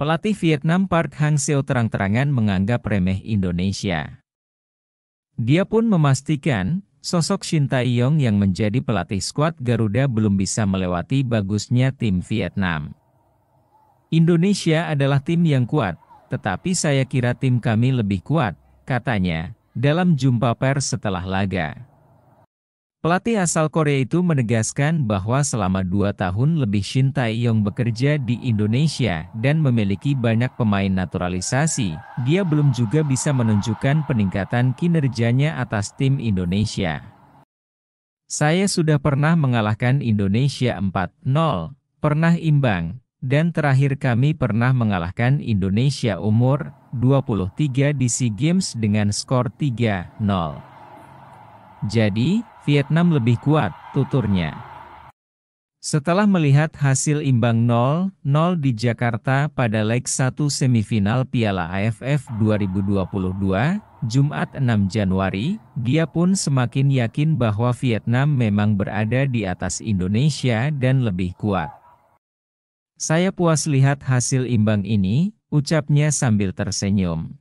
Pelatih Vietnam Park Hang Seo terang-terangan menganggap remeh Indonesia. Dia pun memastikan, sosok Shin Tae-yong yang menjadi pelatih skuad Garuda belum bisa melewati bagusnya tim Vietnam. Indonesia adalah tim yang kuat, tetapi saya kira tim kami lebih kuat, katanya, dalam jumpa pers setelah laga. Pelatih asal Korea itu menegaskan bahwa selama dua tahun lebih Shin Tae-yong bekerja di Indonesia dan memiliki banyak pemain naturalisasi, dia belum juga bisa menunjukkan peningkatan kinerjanya atas tim Indonesia. Saya sudah pernah mengalahkan Indonesia 4-0, pernah imbang, dan terakhir kami pernah mengalahkan Indonesia umur 23 di SEA Games dengan skor 3-0. Jadi, Vietnam lebih kuat, tuturnya. Setelah melihat hasil imbang 0-0 di Jakarta pada leg 1 semifinal Piala AFF 2022, Jumat 6 Januari, dia pun semakin yakin bahwa Vietnam memang berada di atas Indonesia dan lebih kuat. Saya puas lihat hasil imbang ini, ucapnya sambil tersenyum.